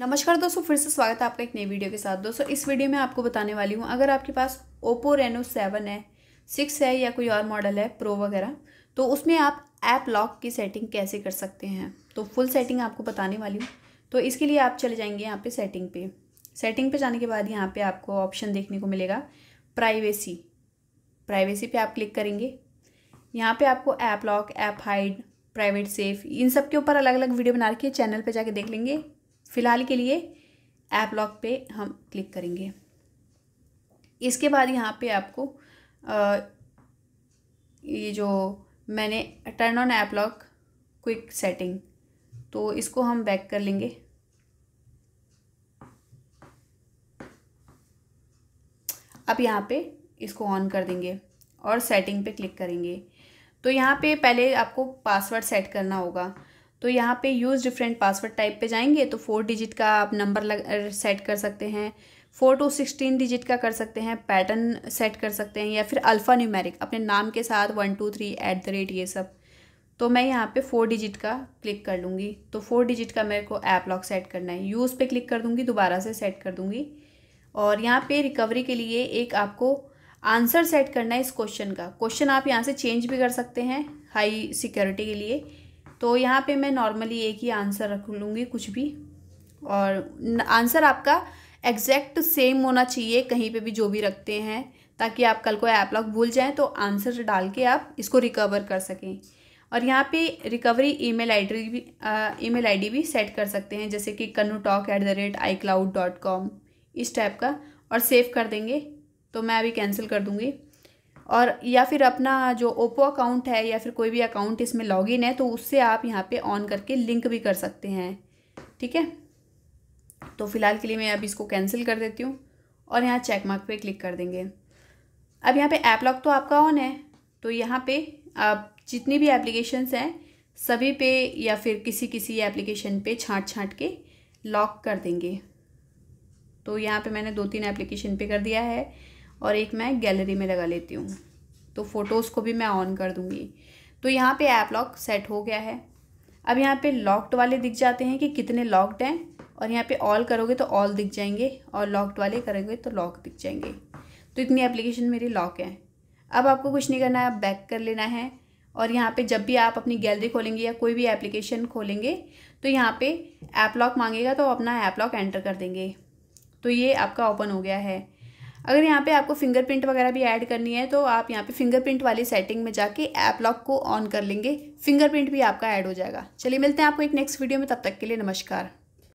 नमस्कार दोस्तों फिर से स्वागत है आपका एक नई वीडियो के साथ दोस्तों इस वीडियो में आपको बताने वाली हूँ अगर आपके पास ओप्पो रेनो सेवन है सिक्स है या कोई और मॉडल है प्रो वगैरह तो उसमें आप ऐप लॉक की सेटिंग कैसे कर सकते हैं तो फुल सेटिंग आपको बताने वाली हूँ तो इसके लिए आप चले जाएंगे यहाँ पर सेटिंग पे सेटिंग पे जाने के बाद यहाँ पर आपको ऑप्शन देखने को मिलेगा प्राइवेसी प्राइवेसी पे आप क्लिक करेंगे यहाँ पे आपको app lock app hide private safe इन सब के ऊपर अलग अलग वीडियो बना रखी है चैनल पे जाके देख लेंगे फ़िलहाल के लिए ऐप लॉक पे हम क्लिक करेंगे इसके बाद यहाँ पे आपको आ, ये जो मैंने turn on app lock quick setting तो इसको हम बैक कर लेंगे अब यहाँ पे इसको ऑन कर देंगे और सेटिंग पे क्लिक करेंगे तो यहाँ पे पहले आपको पासवर्ड सेट करना होगा तो यहाँ पे यूज़ डिफरेंट पासवर्ड टाइप पे जाएंगे तो फोर डिजिट का आप नंबर लग सेट uh, कर सकते हैं फोर टू सिक्सटीन डिजिट का कर सकते हैं पैटर्न सेट कर सकते हैं या फिर अल्फ़ा न्यूमेरिक अपने नाम के साथ one two three at the rate ये सब तो मैं यहाँ पे फोर डिजिट का क्लिक कर लूँगी तो फोर डिजिट का मेरे को ऐप लॉक सेट करना है यूज़ पे क्लिक कर दूँगी दोबारा से सेट कर दूँगी और यहाँ पे रिकवरी के लिए एक आपको आंसर सेट करना है इस क्वेश्चन का क्वेश्चन आप यहाँ से चेंज भी कर सकते हैं हाई सिक्योरिटी के लिए तो यहाँ पे मैं नॉर्मली एक ही आंसर रख लूँगी कुछ भी और आंसर आपका एग्जैक्ट सेम होना चाहिए कहीं पे भी जो भी रखते हैं ताकि आप कल को ऐप लॉक भूल जाएं तो आंसर डाल के आप इसको रिकवर कर सकें और यहाँ पे रिकवरी ईमेल आईडी भी ईमेल आईडी भी सेट कर सकते हैं जैसे कि Kannu talk at the rate iCloud dot com इस टाइप का और सेव कर देंगे तो मैं अभी कैंसिल कर दूँगी और या फिर अपना जो ओप्पो अकाउंट है या फिर कोई भी अकाउंट इसमें लॉग है तो उससे आप यहाँ पर ऑन करके लिंक भी कर सकते हैं ठीक है तो फ़िलहाल के लिए मैं अब इसको कैंसिल कर देती हूँ और यहाँ चेक मार्क पे क्लिक कर देंगे अब यहाँ पे ऐप लॉक तो आपका ऑन है तो यहाँ पे आप जितनी भी एप्लीकेशंस हैं सभी पे या फिर किसी किसी एप्लीकेशन पे छांट छांट के लॉक कर देंगे तो यहाँ पे मैंने दो तीन एप्लीकेशन पे कर दिया है और एक मैं गैलरी में लगा लेती हूँ तो फ़ोटोज़ को भी मैं ऑन कर दूँगी तो यहाँ पे ऐप लॉक सेट हो गया है अब यहाँ पे लॉक्ड वाले दिख जाते हैं कि कितने लॉक्ड हैं और यहाँ पे ऑल करोगे तो ऑल दिख जाएंगे और लॉक्ड वाले करोगे तो लॉक दिख जाएंगे तो इतनी एप्लीकेशन मेरी लॉक है अब आपको कुछ नहीं करना है बैक कर लेना है और यहाँ पे जब भी आप अपनी गैलरी खोलेंगे या कोई भी एप्लीकेशन खोलेंगे तो यहाँ पे ऐप लॉक मांगेगा तो अपना ऐप लॉक एंटर कर देंगे तो ये आपका ओपन हो गया है अगर यहाँ पे आपको फिंगरप्रिंट वगैरह भी ऐड करनी है तो आप यहाँ पे फिंगरप्रिंट वाली सेटिंग में जाके ऐप लॉक को ऑन कर लेंगे फिंगरप्रिंट भी आपका ऐड हो जाएगा चलिए मिलते हैं आपको एक नेक्स्ट वीडियो में तब तक के लिए नमस्कार